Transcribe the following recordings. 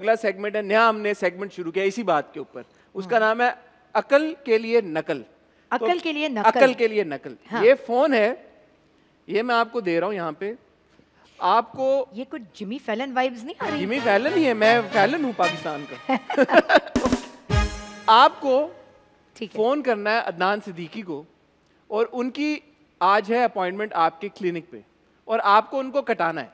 अगला सेगमेंट है नया हमने सेगमेंट शुरू किया इसी बात के ऊपर उसका नाम है अकल के लिए नकल तो अकल तो, के लिए नकल अकल के लिए नकल हाँ। ये फोन है ये मैं आपको दे रहा हूँ यहाँ पे आपको ये कुछ जिमी फैलन वाइब्स नहीं आ रही जिमी फैलन ही है मैं फैलन हूँ पाकिस्तान का आपको फोन करना है अदनान सिद्दीकी को और उनकी आज है अपॉइंटमेंट आपके क्लिनिक पे और आपको उनको कटाना है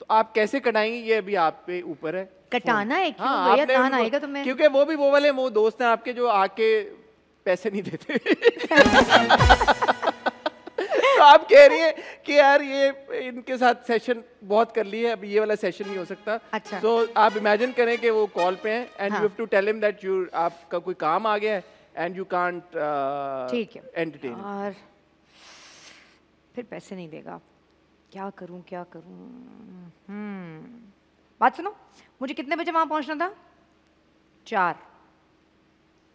तो आप कैसे कटाएंगे ये अभी आप पे ऊपर है कटाना है क्यों हाँ, भैया तान आएगा तो मैं क्योंकि वो भी वो वाले वो दोस्त हैं आपके जो आके पैसे नहीं देते तो आप कह रही हैं कि यार ये इनके साथ सेशन बहुत कर ली है अब ये वाला सेशन नहीं हो सकता अच्छा तो so, आप इमेजिन करें कि वो कॉल पे हैं and you have to tell him that you आपका कोई काम आ गया है एंड यू कांट ठीक है एंटरटेन और फिर पैसे नहीं देगा क्या करूं क्या करूं हम्म बात सुनो मुझे कितने बजे वहाँ पहुँचना था चार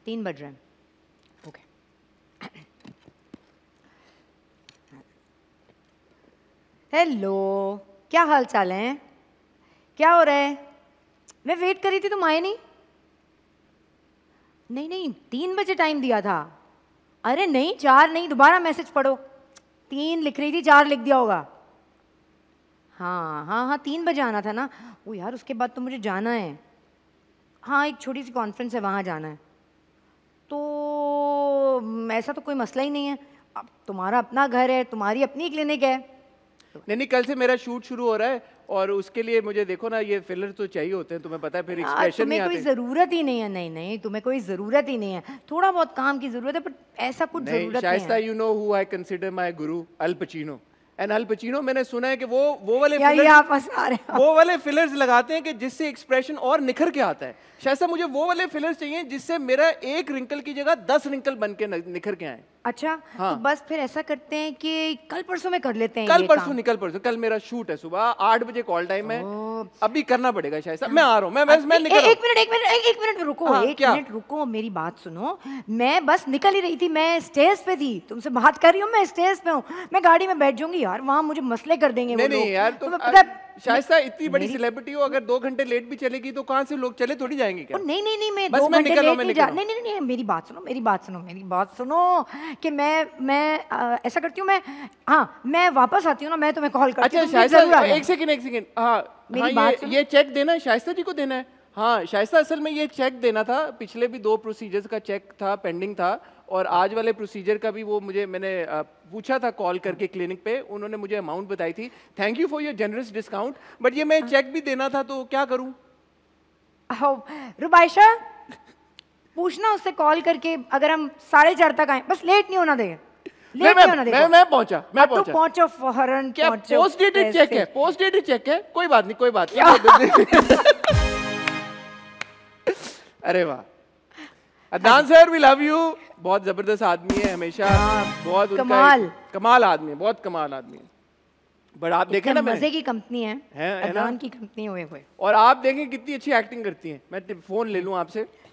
तीन बज रहे हैं ओके हेलो क्या हाल चाल है क्या हो रहा है मैं वेट कर रही थी तुम आए नहीं नहीं नहीं तीन बजे टाइम दिया था अरे नहीं चार नहीं दोबारा मैसेज पढ़ो तीन लिख रही थी चार लिख दिया होगा हाँ हाँ हाँ तीन बजे आना था ना वो यार उसके बाद तो मुझे जाना है हाँ एक छोटी सी कॉन्फ्रेंस है वहाँ जाना है तो ऐसा तो कोई मसला ही नहीं है अब तुम्हारा अपना घर है तुम्हारी अपनी क्लिनिक है नहीं नहीं कल से मेरा शूट शुरू हो रहा है और उसके लिए मुझे देखो ना ये फिलर तो चाहिए होते हैं तुम्हें पता है फिर एक्सप्रेशन हाँ, नहीं तुम्हें कोई ज़रूरत ही नहीं है नहीं नहीं तुम्हें कोई ज़रूरत ही नहीं है थोड़ा बहुत काम की ज़रूरत है पर ऐसा कुछ नहीं ज़रूरत नहीं है you know who I my guru अल एंड पचीनो मैंने सुना है कि वो वो वाले fillers, आप हंसा रहे वो वाले फिलर्स लगाते हैं कि जिससे एक्सप्रेशन और निखर के आता है शायद मुझे वो वाले फिलर्स चाहिए जिससे मेरा एक रिंकल की जगह दस रिंकल बन के निखर के आए अच्छा तो हाँ। तो बस फिर ऐसा करते हैं कि कल परसों में कर लेते हैं कल परसों निकल परसों कल मेरा शूट है सुबह आठ बजे कॉल टाइम है अभी करना पड़ेगा शायद हाँ। मैं आ रहा हूँ मैं, मैं, मैं निकल एक मिनट एक मिनट एक मिनट रुको हाँ, एक मिनट रुको मेरी बात सुनो मैं बस निकल ही रही थी मैं स्टेज पे थी तुमसे बात कर रही हूँ मैं स्टेज पे हूँ मैं गाड़ी में बैठ जाऊंगी यार वहाँ मुझे मसले कर देंगे नहीं, यार शायस्ता इतनी बड़ी सेलिब्रिटी हो अगर दो घंटे लेट भी चलेगी तो कहाँ से लोग चले थोड़ी जाएंगे क्या नहीं नहीं नहीं मैं दो घंटे लेट नहीं जा नहीं नहीं नहीं मेरी बात सुनो मेरी बात सुनो मेरी बात सुनो कि मैं मैं ऐसा करती हूँ मैं हाँ मैं वापस आती हूँ ना मैं तुम्हें कॉल करती हूँ अच्छा एक सेकेंड एक सेकेंड हाँ, हाँ ये चेक देना है शायस्ता जी को देना है हाँ शायस्ता असल में ये चेक देना था पिछले भी दो प्रोसीजर्स का चेक था पेंडिंग था और आज वाले प्रोसीजर का भी वो मुझे मैंने पूछा था कॉल करके क्लिनिक पे उन्होंने मुझे अमाउंट बताई थी thank you for your generous discount but ये मैं चेक हाँ। भी देना था तो क्या करूँ रुबाइशा पूछना उससे कॉल करके अगर हम साढ़े चार तक आए बस लेट नहीं होना देगा मैं मैं पहुंचा मैं हाँ, तो पहुंचा तो पहुंचो फौरन क्या पोस्ट चेक है पोस्ट चेक है कोई बात नहीं कोई बात नहीं अरे वाह Adnan sir we love you बहुत जबरदस्त आदमी है हमेशा बहुत कमाल कमाल आदमी है बहुत कमाल आदमी है बट आप देखें ना मजे की कंपनी है, है, अदनान की कंपनी हुए हुए और आप देखें कितनी अच्छी एक्टिंग करती हैं मैं फोन ले लूँ आपसे